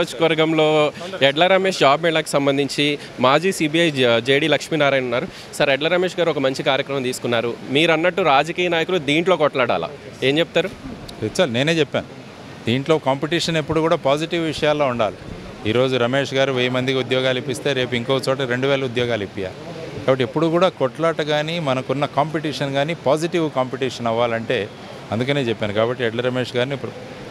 నియోజకవర్గంలో ఎడ్ల రమేష్ జాబ్ మేళాకు సంబంధించి మాజీ సిబిఐ జేడి లక్ష్మీనారాయణ ఉన్నారు సార్ ఎడ్ల రమేష్ గారు ఒక మంచి కార్యక్రమం తీసుకున్నారు మీరు అన్నట్టు రాజకీయ నాయకులు దీంట్లో కొట్లాడాలా ఏం చెప్తారు సార్ నేనే చెప్పాను దీంట్లో కాంపిటీషన్ ఎప్పుడు కూడా పాజిటివ్ విషయాల్లో ఉండాలి ఈరోజు రమేష్ గారు వెయ్యి మందికి ఉద్యోగాలు ఇప్పిస్తే రేపు ఇంకో చోట రెండు వేల ఉద్యోగాలు ఇప్పారు కాబట్టి ఎప్పుడు కూడా కొట్లాట కానీ మనకున్న కాంపిటీషన్ కానీ పాజిటివ్ కాంపిటీషన్ అవ్వాలంటే అందుకనే చెప్పాను కాబట్టి ఎడ్ల రమేష్ గారిని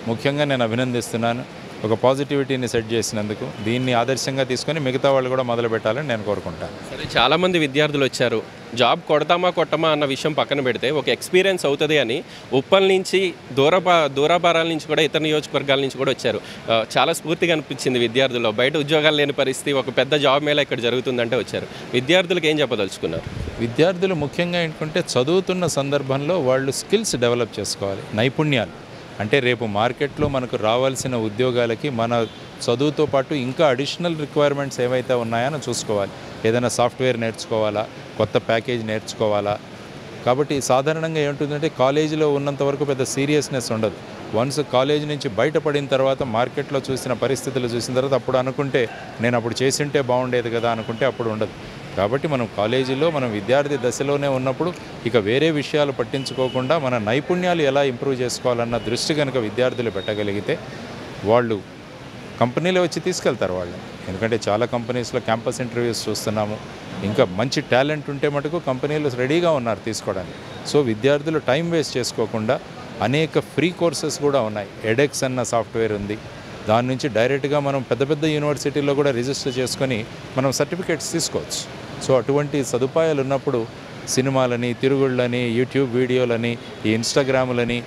ముఖ్యంగా నేను అభినందిస్తున్నాను ఒక పాజిటివిటీని సెట్ చేసినందుకు దీన్ని ఆదర్శంగా తీసుకొని మిగతా వాళ్ళు కూడా మొదలు పెట్టాలని నేను కోరుకుంటాను సరే చాలామంది విద్యార్థులు వచ్చారు జాబ్ కొడతామా కొట్టమా అన్న విషయం పక్కన పెడితే ఒక ఎక్స్పీరియన్స్ అవుతుంది అని ఉప్పల్ నుంచి దూర దూరాభారాల నుంచి కూడా ఇతర నియోజకవర్గాల నుంచి కూడా వచ్చారు చాలా స్ఫూర్తిగా అనిపించింది విద్యార్థుల్లో బయట ఉద్యోగాలు లేని పరిస్థితి ఒక పెద్ద జాబ్ మేళ ఇక్కడ జరుగుతుందంటే వచ్చారు విద్యార్థులకు ఏం చెప్పదలుచుకున్నారు విద్యార్థులు ముఖ్యంగా ఏంటంటే చదువుతున్న సందర్భంలో వాళ్ళు స్కిల్స్ డెవలప్ చేసుకోవాలి నైపుణ్యాలు అంటే రేపు మార్కెట్లో మనకు రావాల్సిన ఉద్యోగాలకి మన చదువుతో పాటు ఇంకా అడిషనల్ రిక్వైర్మెంట్స్ ఏవైతే ఉన్నాయని చూసుకోవాలి ఏదైనా సాఫ్ట్వేర్ నేర్చుకోవాలా కొత్త ప్యాకేజ్ నేర్చుకోవాలా కాబట్టి సాధారణంగా ఏంటంటే కాలేజీలో ఉన్నంత వరకు పెద్ద సీరియస్నెస్ ఉండదు వన్స్ కాలేజ్ నుంచి బయటపడిన తర్వాత మార్కెట్లో చూసిన పరిస్థితులు చూసిన తర్వాత అప్పుడు అనుకుంటే నేను అప్పుడు చేసింటే బాగుండేది కదా అనుకుంటే అప్పుడు ఉండదు కాబట్టి మనం కాలేజీలో మనం విద్యార్థి దశలోనే ఉన్నప్పుడు ఇక వేరే విషయాలు పట్టించుకోకుండా మన నైపుణ్యాలు ఎలా ఇంప్రూవ్ చేసుకోవాలన్న దృష్టి కనుక విద్యార్థులు పెట్టగలిగితే వాళ్ళు కంపెనీలో వచ్చి తీసుకెళ్తారు వాళ్ళు ఎందుకంటే చాలా కంపెనీస్లో క్యాంపస్ ఇంటర్వ్యూస్ చూస్తున్నాము ఇంకా మంచి టాలెంట్ ఉంటే మటుకు కంపెనీలు రెడీగా ఉన్నారు తీసుకోవడానికి సో విద్యార్థులు టైం వేస్ట్ చేసుకోకుండా అనేక ఫ్రీ కోర్సెస్ కూడా ఉన్నాయి ఎడెక్స్ అన్న సాఫ్ట్వేర్ ఉంది దాని నుంచి డైరెక్ట్గా మనం పెద్ద పెద్ద యూనివర్సిటీల్లో కూడా రిజిస్టర్ చేసుకొని మనం సర్టిఫికేట్స్ తీసుకోవచ్చు సో అటువంటి సదుపాయాలు ఉన్నప్పుడు సినిమాలని తిరుగుళ్ళని యూట్యూబ్ వీడియోలని ఈ ఇన్స్టాగ్రాములని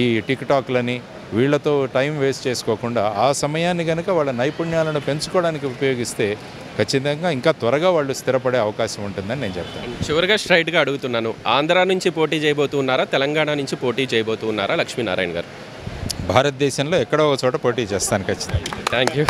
ఈ టిక్టాక్లని వీళ్లతో టైం వేస్ట్ చేసుకోకుండా ఆ సమయాన్ని కనుక వాళ్ళ నైపుణ్యాలను పెంచుకోవడానికి ఉపయోగిస్తే ఖచ్చితంగా ఇంకా త్వరగా వాళ్ళు స్థిరపడే అవకాశం ఉంటుందని నేను చెప్తాను చివరిగా స్ట్రైట్గా అడుగుతున్నాను ఆంధ్ర నుంచి పోటీ చేయబోతున్నారా తెలంగాణ నుంచి పోటీ చేయబోతున్నారా లక్ష్మీనారాయణ గారు భారతదేశంలో ఎక్కడో ఒక చోట పోటీ చేస్తాను ఖచ్చితంగా థ్యాంక్ యూ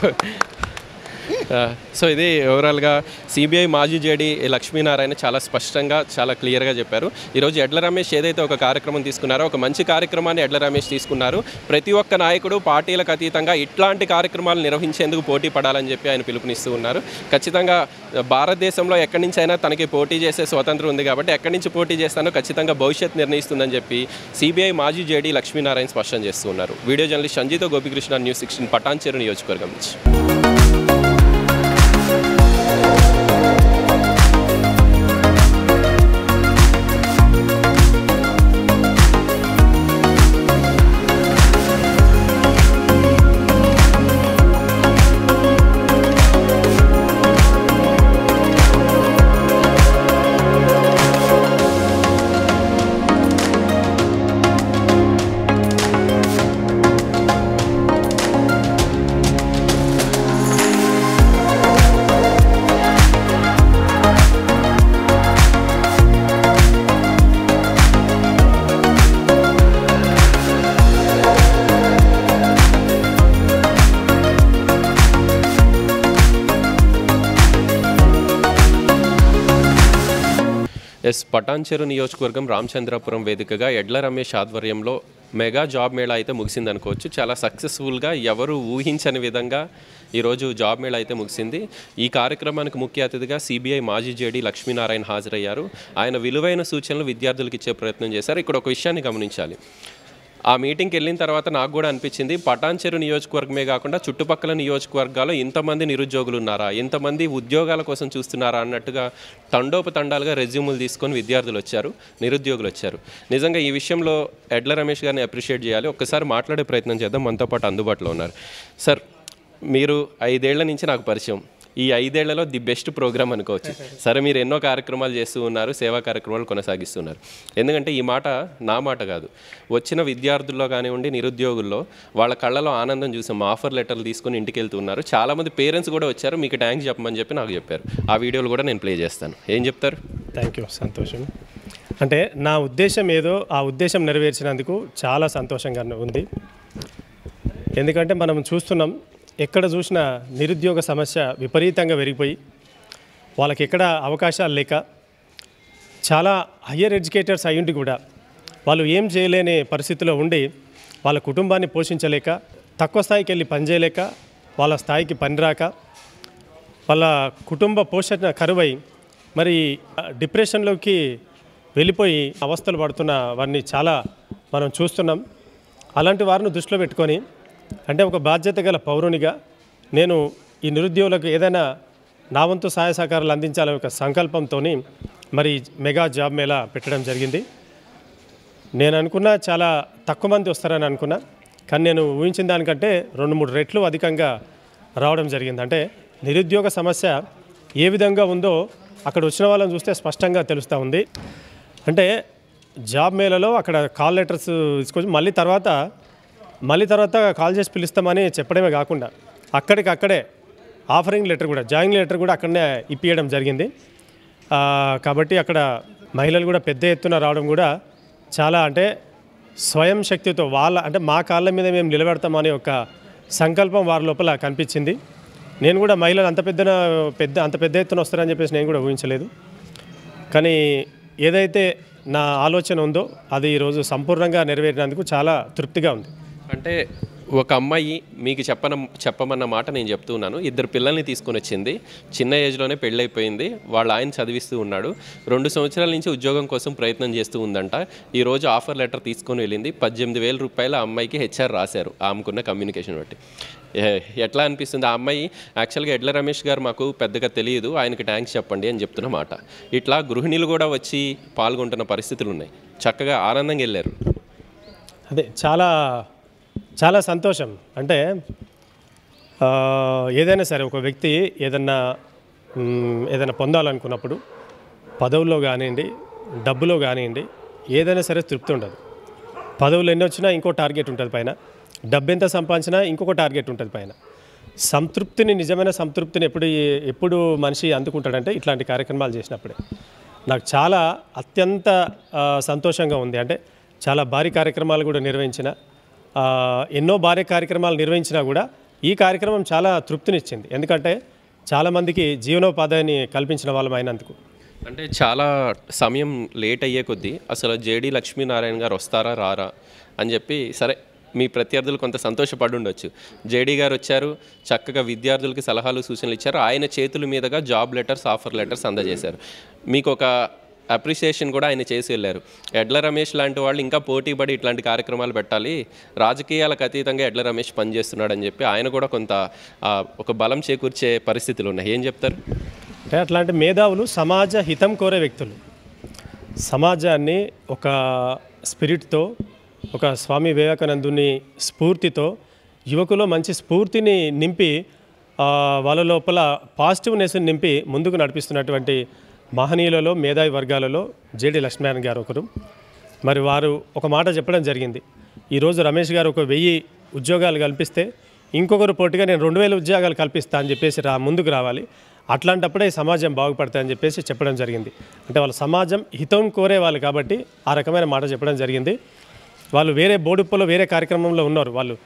సో ఇది ఓవరాల్గా సిబిఐ మాజీ జేడీ లక్ష్మీనారాయణ చాలా స్పష్టంగా చాలా క్లియర్గా చెప్పారు ఈరోజు ఎడ్ల రమేష్ ఏదైతే ఒక కార్యక్రమం తీసుకున్నారో ఒక మంచి కార్యక్రమాన్ని ఎడ్ల రమేష్ తీసుకున్నారు ప్రతి ఒక్క నాయకుడు పార్టీలకు అతీతంగా ఇట్లాంటి కార్యక్రమాలు నిర్వహించేందుకు పోటీ పడాలని చెప్పి ఆయన పిలుపునిస్తూ ఉన్నారు ఖచ్చితంగా భారతదేశంలో ఎక్కడి నుంచి అయినా తనకి పోటీ చేసే స్వతంత్రం ఉంది కాబట్టి ఎక్కడి నుంచి పోటీ చేస్తానో ఖచ్చితంగా భవిష్యత్ నిర్ణయిస్తుందని చెప్పి సిబిఐ మాజీ జేడీ లక్ష్మీనారాయణ స్పష్టం చేస్తున్నారు వీడియో జర్నలిస్ట్ సంజీతో గోపికృష్ణ న్యూస్ సిక్స్టీన్ పటాన్చేరు నియోజకవర్గం నుంచి పటాన్చెరు నియోజకవర్గం రామచంద్రాపురం వేదికగా ఎడ్ల రమేష్ ఆధ్వర్యంలో మెగా జాబ్ మేళా అయితే ముగిసింది అనుకోవచ్చు చాలా సక్సెస్ఫుల్గా ఎవరు ఊహించని విధంగా ఈరోజు జాబ్ మేళా అయితే ముగిసింది ఈ కార్యక్రమానికి ముఖ్య అతిథిగా సిబిఐ మాజీ జేడీ లక్ష్మీనారాయణ హాజరయ్యారు ఆయన విలువైన సూచనలు విద్యార్థులకు ఇచ్చే ప్రయత్నం చేశారు ఇక్కడ ఒక విషయాన్ని గమనించాలి ఆ మీటింగ్కి వెళ్ళిన తర్వాత నాకు కూడా అనిపించింది పటాన్చెరు నియోజకవర్గమే కాకుండా చుట్టుపక్కల నియోజకవర్గాలు ఇంతమంది నిరుద్యోగులు ఉన్నారా ఇంతమంది ఉద్యోగాల కోసం చూస్తున్నారా అన్నట్టుగా తండోపతండాలుగా రెజ్యూములు తీసుకొని విద్యార్థులు వచ్చారు నిరుద్యోగులు వచ్చారు నిజంగా ఈ విషయంలో ఎడ్ల రమేష్ గారిని అప్రిషియేట్ చేయాలి ఒక్కసారి మాట్లాడే ప్రయత్నం చేద్దాం మనతో పాటు అందుబాటులో ఉన్నారు సార్ మీరు ఐదేళ్ల నుంచి నాకు పరిచయం ఈ ఐదేళ్లలో ది బెస్ట్ ప్రోగ్రామ్ అనుకోవచ్చు సరే మీరు ఎన్నో కార్యక్రమాలు చేస్తూ ఉన్నారు సేవా కార్యక్రమాలు కొనసాగిస్తున్నారు ఎందుకంటే ఈ మాట నా మాట కాదు వచ్చిన విద్యార్థుల్లో కానివ్వండి నిరుద్యోగుల్లో వాళ్ళ కళ్ళలో ఆనందం చూసాం ఆఫర్ లెటర్లు తీసుకుని ఇంటికి వెళ్తున్నారు చాలామంది పేరెంట్స్ కూడా వచ్చారు మీకు థ్యాంక్స్ చెప్పమని చెప్పి నాకు చెప్పారు ఆ వీడియోలు కూడా నేను ప్లే చేస్తాను ఏం చెప్తారు థ్యాంక్ యూ సంతోషం అంటే నా ఉద్దేశం ఏదో ఆ ఉద్దేశం నెరవేర్చినందుకు చాలా సంతోషంగా ఉంది ఎందుకంటే మనం చూస్తున్నాం ఎక్కడ చూసినా నిరుద్యోగ సమస్య విపరీతంగా పెరిగిపోయి వాళ్ళకి ఎక్కడ అవకాశాలు లేక చాలా హయ్యర్ ఎడ్యుకేటర్స్ అయ్యుండి కూడా వాళ్ళు ఏం చేయలేని పరిస్థితిలో ఉండి వాళ్ళ కుటుంబాన్ని పోషించలేక తక్కువ స్థాయికి వెళ్ళి పనిచేయలేక వాళ్ళ స్థాయికి పని రాక వాళ్ళ కుటుంబ పోషణ కరువై మరి డిప్రెషన్లోకి వెళ్ళిపోయి అవస్థలు పడుతున్న వారిని చాలా మనం చూస్తున్నాం అలాంటి వారిని దృష్టిలో పెట్టుకొని అంటే ఒక బాధ్యత గల పౌరునిగా నేను ఈ నిరుద్యోగులకు ఏదైనా నా వంతు సహాయ సహకారాలు అందించాలనే ఒక సంకల్పంతో మరి మెగా జాబ్ మేళా పెట్టడం జరిగింది నేను అనుకున్నా చాలా తక్కువ మంది వస్తారని అనుకున్నా కానీ నేను ఊహించిన దానికంటే రెండు మూడు రెట్లు అధికంగా రావడం జరిగింది అంటే నిరుద్యోగ సమస్య ఏ విధంగా ఉందో అక్కడ వచ్చిన వాళ్ళని చూస్తే స్పష్టంగా తెలుస్తూ ఉంది అంటే జాబ్ మేళలో అక్కడ కాల్ లెటర్స్ తీసుకొచ్చి మళ్ళీ తర్వాత మళ్ళీ తర్వాత కాల్ చేసి పిలుస్తామని చెప్పడమే కాకుండా అక్కడికక్కడే ఆఫరింగ్ లెటర్ కూడా జాయిన్ లెటర్ కూడా అక్కడనే ఇప్పియడం జరిగింది కాబట్టి అక్కడ మహిళలు కూడా పెద్ద ఎత్తున రావడం కూడా చాలా అంటే స్వయం శక్తితో వాళ్ళ అంటే మా కాళ్ళ మీద మేము నిలబెడతామనే ఒక సంకల్పం వారి లోపల కనిపించింది నేను కూడా మహిళలు అంత పెద్ద పెద్ద అంత పెద్ద ఎత్తున వస్తారని చెప్పేసి నేను కూడా ఊహించలేదు కానీ ఏదైతే నా ఆలోచన ఉందో అది ఈరోజు సంపూర్ణంగా నెరవేరినందుకు చాలా తృప్తిగా ఉంది అంటే ఒక అమ్మాయి మీకు చెప్పన చెప్పమన్న మాట నేను చెప్తున్నాను ఇద్దరు పిల్లల్ని తీసుకుని వచ్చింది చిన్న ఏజ్లోనే పెళ్ళైపోయింది వాళ్ళు ఆయన చదివిస్తూ ఉన్నాడు రెండు సంవత్సరాల నుంచి ఉద్యోగం కోసం ప్రయత్నం చేస్తూ ఉందంట ఈరోజు ఆఫర్ లెటర్ తీసుకొని వెళ్ళింది పద్దెనిమిది వేల రూపాయల అమ్మాయికి హెచ్ఆర్ రాశారు ఆమెకున్న కమ్యూనికేషన్ బట్టి ఎట్లా అనిపిస్తుంది ఆ అమ్మాయి యాక్చువల్గా ఎడ్ల రమేష్ గారు మాకు పెద్దగా తెలియదు ఆయనకి థ్యాంక్స్ చెప్పండి అని చెప్తున్న మాట ఇట్లా గృహిణులు కూడా వచ్చి పాల్గొంటున్న పరిస్థితులు ఉన్నాయి చక్కగా ఆనందంగా వెళ్ళారు అదే చాలా చాలా సంతోషం అంటే ఏదైనా సరే ఒక వ్యక్తి ఏదన్నా ఏదైనా పొందాలనుకున్నప్పుడు పదవుల్లో కానివ్వండి డబ్బులో కానివ్వండి ఏదైనా సరే తృప్తి ఉండదు పదవులు ఎన్ని వచ్చినా ఇంకో టార్గెట్ ఉంటుంది పైన డబ్బు ఎంత సంపాదించినా ఇంకొక టార్గెట్ ఉంటుంది పైన సంతృప్తిని నిజమైన సంతృప్తిని ఎప్పుడు ఎప్పుడు మనిషి అందుకుంటాడంటే ఇట్లాంటి కార్యక్రమాలు చేసినప్పుడే నాకు చాలా అత్యంత సంతోషంగా ఉంది అంటే చాలా భారీ కార్యక్రమాలు కూడా నిర్వహించిన ఎన్నో భార్య కార్యక్రమాలు నిర్వహించినా కూడా ఈ కార్యక్రమం చాలా తృప్తినిచ్చింది ఎందుకంటే చాలామందికి జీవనోపాధిని కల్పించిన వాళ్ళం అయినందుకు అంటే చాలా సమయం లేట్ అయ్యే కొద్దీ అసలు జేడి లక్ష్మీనారాయణ గారు వస్తారా రారా అని చెప్పి సరే మీ ప్రత్యర్థులు కొంత సంతోషపడి ఉండొచ్చు జేడీ గారు వచ్చారు చక్కగా విద్యార్థులకి సలహాలు సూచనలు ఇచ్చారు ఆయన చేతుల మీదుగా జాబ్ లెటర్స్ ఆఫర్ లెటర్స్ అందజేశారు మీకు ఒక అప్రిషియేషన్ కూడా ఆయన చేసి వెళ్ళారు ఎడ్ల రమేష్ లాంటి వాళ్ళు ఇంకా పోటీపడి ఇట్లాంటి కార్యక్రమాలు పెట్టాలి రాజకీయాలకు అతీతంగా ఎడ్ల రమేష్ పనిచేస్తున్నాడని చెప్పి ఆయన కూడా కొంత ఒక బలం చేకూర్చే పరిస్థితులు ఉన్నాయి ఏం చెప్తారు అంటే అట్లాంటి మేధావులు సమాజ హితం కోరే వ్యక్తులు సమాజాన్ని ఒక స్పిరిట్తో ఒక స్వామి వివేకానందుని స్ఫూర్తితో యువకులో మంచి స్ఫూర్తిని నింపి వాళ్ళ లోపల పాజిటివ్నెస్ని నింపి ముందుకు నడిపిస్తున్నటువంటి మహనీయులలో మేధావి వర్గాలలో జేడి లక్ష్మీనారాయణ గారు ఒకరు మరి వారు ఒక మాట చెప్పడం జరిగింది ఈరోజు రమేష్ గారు ఒక వెయ్యి ఉద్యోగాలు కల్పిస్తే ఇంకొకరు పోటీగా నేను రెండు వేల ఉద్యోగాలు కల్పిస్తా అని చెప్పేసి రా ముందుకు రావాలి అట్లాంటప్పుడే సమాజం బాగుపడతాయని చెప్పేసి చెప్పడం జరిగింది అంటే వాళ్ళ సమాజం హితం కోరే వాళ్ళు కాబట్టి ఆ రకమైన మాట చెప్పడం జరిగింది వాళ్ళు వేరే బోడుప్పలో వేరే కార్యక్రమంలో ఉన్నారు వాళ్ళు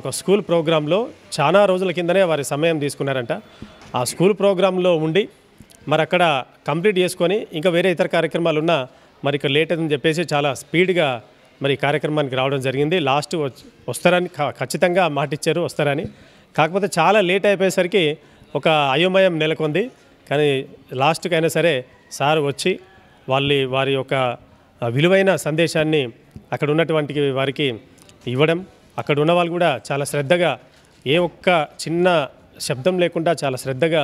ఒక స్కూల్ ప్రోగ్రాంలో చాలా రోజుల కిందనే వారి సమయం తీసుకున్నారంట ఆ స్కూల్ ప్రోగ్రాంలో ఉండి మరి అక్కడ కంప్లీట్ చేసుకొని ఇంకా వేరే ఇతర కార్యక్రమాలు ఉన్నా మరి ఇక్కడ లేట్ అని చెప్పేసి చాలా స్పీడ్గా మరి కార్యక్రమానికి రావడం జరిగింది లాస్ట్ వస్తారని ఖచ్చితంగా మాటిచ్చారు వస్తారని కాకపోతే చాలా లేట్ అయిపోయేసరికి ఒక అయోమయం నెలకొంది కానీ లాస్ట్కి అయినా సరే సార్ వచ్చి వాళ్ళ వారి యొక్క విలువైన సందేశాన్ని అక్కడ ఉన్నటువంటి వారికి ఇవ్వడం అక్కడ ఉన్న వాళ్ళు కూడా చాలా శ్రద్ధగా ఏ ఒక్క చిన్న శబ్దం లేకుండా చాలా శ్రద్ధగా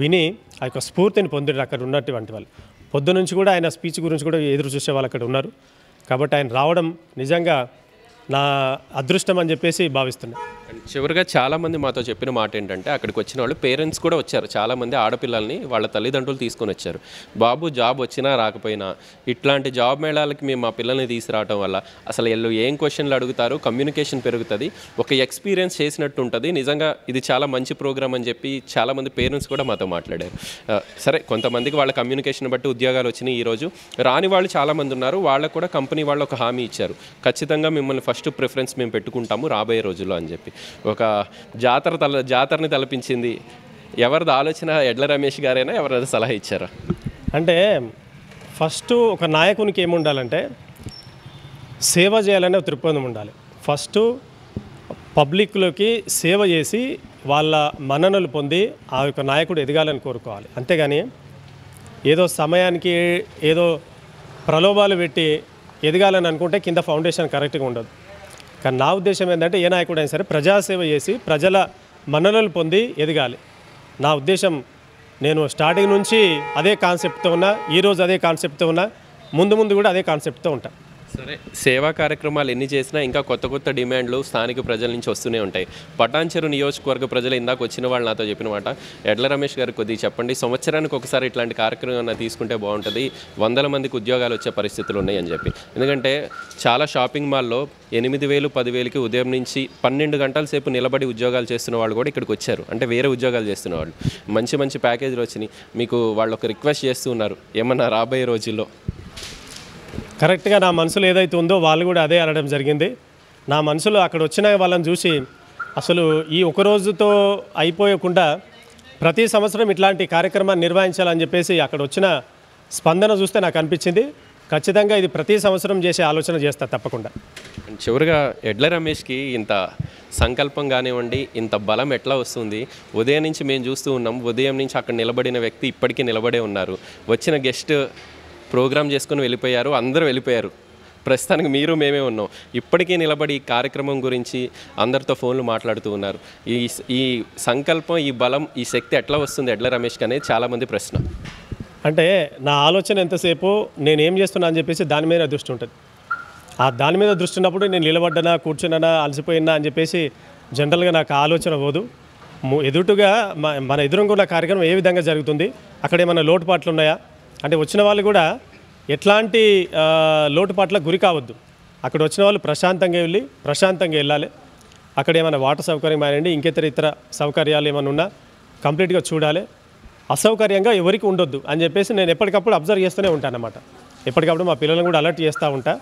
విని ఆ యొక్క స్ఫూర్తిని పొందిన అక్కడ ఉన్నటువంటి వాళ్ళు పొద్దు నుంచి కూడా ఆయన స్పీచ్ గురించి కూడా ఎదురు చూసే వాళ్ళు అక్కడ ఉన్నారు కాబట్టి ఆయన రావడం నిజంగా నా అదృష్టం అని చెప్పేసి భావిస్తున్నాను చివరిగా చాలామంది మాతో చెప్పిన మాట ఏంటంటే అక్కడికి వచ్చిన వాళ్ళు పేరెంట్స్ కూడా వచ్చారు చాలామంది ఆడపిల్లల్ని వాళ్ళ తల్లిదండ్రులు తీసుకొని వచ్చారు బాబు జాబ్ వచ్చినా రాకపోయినా ఇట్లాంటి జాబ్ మేళాలకి మేము మా పిల్లల్ని తీసుకురావడం వల్ల అసలు వీళ్ళు ఏం క్వశ్చన్లు అడుగుతారు కమ్యూనికేషన్ పెరుగుతుంది ఒక ఎక్స్పీరియన్స్ చేసినట్టు ఉంటుంది నిజంగా ఇది చాలా మంచి ప్రోగ్రామ్ అని చెప్పి చాలామంది పేరెంట్స్ కూడా మాతో మాట్లాడారు సరే కొంతమందికి వాళ్ళ కమ్యూనికేషన్ బట్టి ఉద్యోగాలు వచ్చినాయి ఈరోజు రాని వాళ్ళు చాలామంది ఉన్నారు వాళ్ళకు కూడా కంపెనీ వాళ్ళు ఒక హామీ ఇచ్చారు ఖచ్చితంగా మిమ్మల్ని ఫస్ట్ ఫస్ట్ ప్రిఫరెన్స్ మేము పెట్టుకుంటాము రాబోయే రోజుల్లో అని చెప్పి ఒక జాతర తల జాతరని తలపించింది ఎవరిది ఆలోచన ఎడ్ల రమేష్ గారైనా ఎవరైనా సలహా ఇచ్చారా అంటే ఫస్ట్ ఒక నాయకునికి ఏముండాలంటే సేవ చేయాలనే దృక్పథం ఉండాలి ఫస్ట్ పబ్లిక్లోకి సేవ చేసి వాళ్ళ మన్ననలు పొంది ఆ యొక్క నాయకుడు ఎదగాలని కోరుకోవాలి అంతేగాని ఏదో సమయానికి ఏదో ప్రలోభాలు పెట్టి ఎదగాలని అనుకుంటే కింద ఫౌండేషన్ కరెక్ట్గా ఉండదు కానీ నా ఉద్దేశం ఏంటంటే ఏ నాయకుడు అయినా సరే ప్రజాసేవ చేసి ప్రజల మన్ననలు పొంది ఎదగాలి నా ఉద్దేశం నేను స్టార్టింగ్ నుంచి అదే కాన్సెప్ట్తో ఉన్నా ఈరోజు అదే కాన్సెప్ట్తో ఉన్నా ముందు ముందు కూడా అదే కాన్సెప్ట్తో ఉంటాను సరే సేవా కార్యక్రమాలు ఎన్ని చేసినా ఇంకా కొత్త కొత్త డిమాండ్లు స్థానిక ప్రజల నుంచి వస్తూనే ఉంటాయి పటాన్చెరు నియోజకవర్గ ప్రజలు ఇందాక వచ్చిన వాళ్ళు నాతో చెప్పిన మాట ఎడ్ల రమేష్ గారు కొద్దిగా చెప్పండి సంవత్సరానికి ఒకసారి ఇట్లాంటి కార్యక్రమం తీసుకుంటే బాగుంటుంది వందల మందికి ఉద్యోగాలు వచ్చే పరిస్థితులు ఉన్నాయని చెప్పి ఎందుకంటే చాలా షాపింగ్ మాల్లో ఎనిమిది వేలు పదివేలకి ఉదయం నుంచి పన్నెండు గంటల సేపు నిలబడి ఉద్యోగాలు చేస్తున్న వాళ్ళు కూడా ఇక్కడికి వచ్చారు అంటే వేరే ఉద్యోగాలు చేస్తున్న వాళ్ళు మంచి మంచి ప్యాకేజీలు వచ్చినాయి మీకు వాళ్ళు ఒక రిక్వెస్ట్ చేస్తూ ఉన్నారు ఏమన్నా రాబోయే రోజుల్లో కరెక్ట్గా నా మనసులో ఏదైతే ఉందో వాళ్ళు కూడా అదే అనడం జరిగింది నా మనసులో అక్కడ వచ్చిన వాళ్ళని చూసి అసలు ఈ ఒకరోజుతో అయిపోయకుండా ప్రతి సంవత్సరం ఇట్లాంటి కార్యక్రమాన్ని నిర్వహించాలని చెప్పేసి అక్కడ వచ్చిన స్పందన చూస్తే నాకు అనిపించింది ఖచ్చితంగా ఇది ప్రతి సంవత్సరం చేసే ఆలోచన చేస్తా తప్పకుండా చివరిగా ఎడ్ల రమేష్కి ఇంత సంకల్పం కానివ్వండి ఇంత బలం ఎట్లా వస్తుంది ఉదయం నుంచి మేము చూస్తూ ఉన్నాం ఉదయం నుంచి అక్కడ నిలబడిన వ్యక్తి ఇప్పటికీ నిలబడే ఉన్నారు వచ్చిన గెస్ట్ ప్రోగ్రామ్ చేసుకుని వెళ్ళిపోయారు అందరూ వెళ్ళిపోయారు ప్రస్తుతానికి మీరు మేమే ఉన్నాం ఇప్పటికీ నిలబడి ఈ కార్యక్రమం గురించి అందరితో ఫోన్లు మాట్లాడుతూ ఉన్నారు ఈ ఈ సంకల్పం ఈ బలం ఈ శక్తి ఎట్లా వస్తుంది ఎడ్ల రమేష్కి అనేది చాలామంది ప్రశ్న అంటే నా ఆలోచన ఎంతసేపు నేనేం చేస్తున్నా అని చెప్పేసి దాని మీద దృష్టి ఉంటుంది ఆ దాని మీద దృష్టి ఉన్నప్పుడు నేను నిలబడ్డనా కూర్చున్నానా అలసిపోయినా అని చెప్పేసి జనరల్గా నాకు ఆలోచన పోదు ఎదుటుగా మన ఎదురుగా ఉన్న కార్యక్రమం ఏ విధంగా జరుగుతుంది అక్కడ ఏమైనా లోటుపాట్లు ఉన్నాయా అంటే వచ్చిన వాళ్ళు కూడా ఎట్లాంటి లోటుపాట్లకు గురి కావద్దు అక్కడ వచ్చిన వాళ్ళు ప్రశాంతంగా వెళ్ళి ప్రశాంతంగా వెళ్ళాలి అక్కడ ఏమైనా వాటర్ సౌకర్యం అయినండి ఇంకేతర ఇతర సౌకర్యాలు ఏమైనా ఉన్నా కంప్లీట్గా చూడాలి అసౌకర్యంగా ఎవరికి ఉండొద్దు అని చెప్పేసి నేను ఎప్పటికప్పుడు అబ్జర్వ్ చేస్తూనే ఉంటాను ఎప్పటికప్పుడు మా పిల్లలను కూడా అలర్ట్ చేస్తూ ఉంటా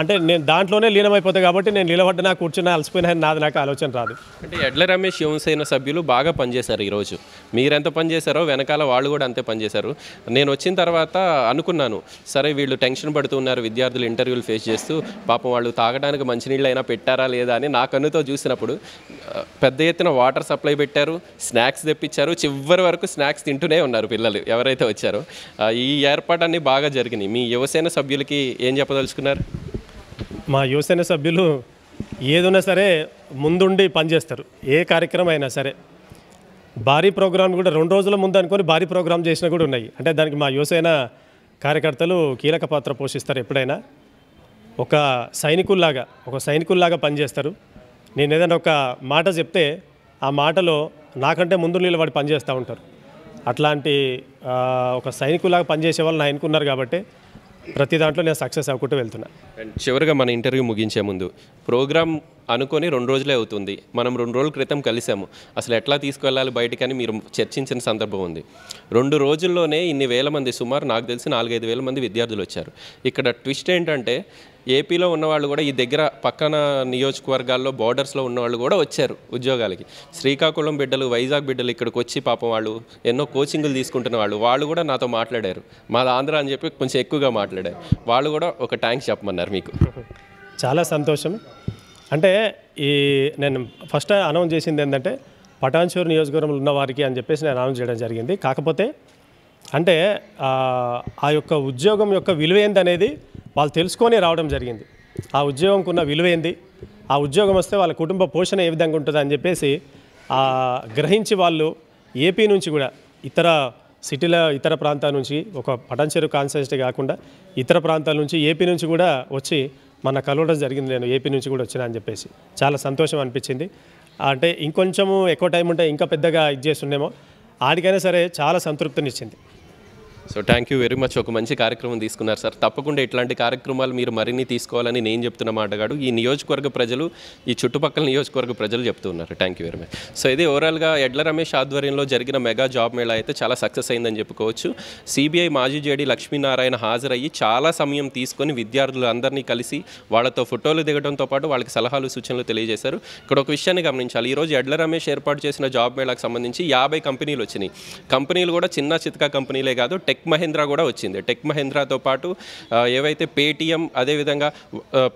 అంటే నేను దాంట్లోనే లీనమైపోతాయి కాబట్టి నేను నిలబడ్డనా కూర్చున్నా అలసిపోయినా నాది నాకు ఆలోచన రాదు అంటే ఎడ్ల రమేష్ యువసేన సభ్యులు బాగా పనిచేశారు ఈరోజు మీరెంత పనిచేశారో వెనకాల వాళ్ళు కూడా అంతే పనిచేశారు నేను వచ్చిన తర్వాత అనుకున్నాను సరే వీళ్ళు టెన్షన్ పడుతున్నారు విద్యార్థులు ఇంటర్వ్యూలు ఫేస్ చేస్తూ పాపం వాళ్ళు తాగడానికి మంచినీళ్ళు అయినా పెట్టారా లేదా అని నా కన్నుతో చూసినప్పుడు పెద్ద ఎత్తున వాటర్ సప్లై పెట్టారు స్నాక్స్ తెప్పించారు చివరి వరకు స్నాక్స్ తింటూనే ఉన్నారు పిల్లలు ఎవరైతే వచ్చారో ఈ ఏర్పాటు అన్నీ బాగా జరిగినాయి మీ యువసేన సభ్యులకి ఏం చెప్పదలుచుకున్నారు మా యువసేన సభ్యులు ఏదైనా సరే ముందుండి పనిచేస్తారు ఏ కార్యక్రమం అయినా సరే భారీ ప్రోగ్రాం కూడా రెండు రోజుల ముందు అనుకొని భారీ ప్రోగ్రాం చేసిన కూడా ఉన్నాయి అంటే దానికి మా యువసేన కార్యకర్తలు కీలక పాత్ర పోషిస్తారు ఎప్పుడైనా ఒక సైనికుల్లాగా ఒక సైనికుల్లాగా పనిచేస్తారు నేను ఏదైనా ఒక మాట చెప్తే ఆ మాటలో నాకంటే ముందు నిలబడి పనిచేస్తూ ఉంటారు అట్లాంటి ఒక సైనికులాగా పనిచేసే వాళ్ళు నా ఎన్నుకున్నారు కాబట్టి ప్రతి దాంట్లో నేను సక్సెస్ అవ్వకుండా వెళ్తున్నా చివరిగా మన ఇంటర్వ్యూ ముగించే ముందు ప్రోగ్రామ్ అనుకొని రెండు రోజులే అవుతుంది మనం రెండు రోజుల క్రితం కలిసాము అసలు ఎట్లా తీసుకువెళ్ళాలి అని మీరు చర్చించిన సందర్భం ఉంది రెండు రోజుల్లోనే ఇన్ని వేల మంది సుమారు నాకు తెలిసి నాలుగైదు వేల మంది విద్యార్థులు వచ్చారు ఇక్కడ ట్విస్ట్ ఏంటంటే ఏపీలో ఉన్నవాళ్ళు కూడా ఈ దగ్గర పక్కన నియోజకవర్గాల్లో బార్డర్స్లో ఉన్నవాళ్ళు కూడా వచ్చారు ఉద్యోగాలకి శ్రీకాకుళం బిడ్డలు వైజాగ్ బిడ్డలు ఇక్కడికి వచ్చి పాపం వాళ్ళు ఎన్నో కోచింగ్లు తీసుకుంటున్న వాళ్ళు వాళ్ళు కూడా నాతో మాట్లాడారు మా ఆంధ్ర అని చెప్పి కొంచెం ఎక్కువగా మాట్లాడారు వాళ్ళు కూడా ఒక థ్యాంక్స్ చెప్పమన్నారు మీకు చాలా సంతోషం అంటే ఈ నేను ఫస్ట్ అనౌన్స్ చేసింది ఏంటంటే పటాన్చూరు నియోజకవర్గంలో ఉన్న వారికి అని చెప్పేసి నేను అనౌన్స్ చేయడం జరిగింది కాకపోతే అంటే ఆ యొక్క ఉద్యోగం యొక్క విలువ ఏందనేది వాళ్ళు తెలుసుకొని రావడం జరిగింది ఆ ఉద్యోగంకు ఉన్న విలువ ఏంది ఆ ఉద్యోగం వస్తే వాళ్ళ కుటుంబ పోషణ ఏ విధంగా ఉంటుంది అని చెప్పేసి గ్రహించి వాళ్ళు ఏపీ నుంచి కూడా ఇతర సిటీల ఇతర ప్రాంతాల నుంచి ఒక పటంచెరు కాన్సెస్ట్ కాకుండా ఇతర ప్రాంతాల నుంచి ఏపీ నుంచి కూడా వచ్చి మన కలవడం జరిగింది నేను ఏపీ నుంచి కూడా వచ్చినా అని చెప్పేసి చాలా సంతోషం అనిపించింది అంటే ఇంకొంచెము ఎక్కువ టైం ఉంటే ఇంకా పెద్దగా ఇది చేస్తుండేమో ఆడికైనా సరే చాలా సంతృప్తినిచ్చింది so thank you very much ఒక మంచి కార్యక్రమం తీసుకున్నారు సార్ తప్పకుండా ఇట్లాంటి కార్యక్రమాలు మీరు మరిన్ని తీసుకోవాలని నేను చెప్తున్న మాటగాడు ఈ నియోజకవర్గ ప్రజలు ఈ చుట్టుపక్కల నియోజకవర్గ ప్రజలు ఉన్నారు thank you very much so ఇది ఓవరాల్గా ఎడ్ల రమేష్ ఆధ్వర్యంలో జరిగిన మెగా జాబ్ మేళా అయితే చాలా సక్సెస్ అయిందని చెప్పుకోవచ్చు సిబిఐ మాజీ జేడీ లక్ష్మీనారాయణ హాజరయ్యి చాలా సమయం తీసుకొని విద్యార్థులు అందరినీ కలిసి వాళ్ళతో ఫోటోలు దిగడంతో పాటు వాళ్ళకి సలహాలు సూచనలు తెలియజేశారు ఇక్కడ ఒక విషయాన్ని గమనించాలి ఈరోజు ఎడ్ల రమేష్ ఏర్పాటు చేసిన జాబ్ మేళాకు సంబంధించి యాభై కంపెనీలు వచ్చినాయి కంపెనీలు కూడా చిన్న చితకా కంపెనీలే కాదు టెక్ టెక్ మహేంద్ర కూడా వచ్చింది టెక్ మహేంద్రతో పాటు ఏవైతే పేటీఎం అదేవిధంగా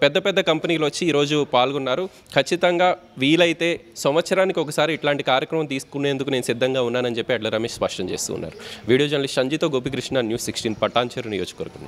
పెద్ద పెద్ద కంపెనీలు వచ్చి ఈరోజు పాల్గొన్నారు ఖచ్చితంగా వీలైతే సంవత్సరానికి ఒకసారి ఇట్లాంటి కార్యక్రమం తీసుకునేందుకు నేను సిద్ధంగా ఉన్నానని చెప్పి అట్లా రమేష్ స్పష్టం చేస్తున్నారు వీడియో జర్నలిస్ట్ సంజీతో గోపికృష్ణ న్యూస్ సిక్స్టీన్ పట్టాంచేరు నియోజకవర్గం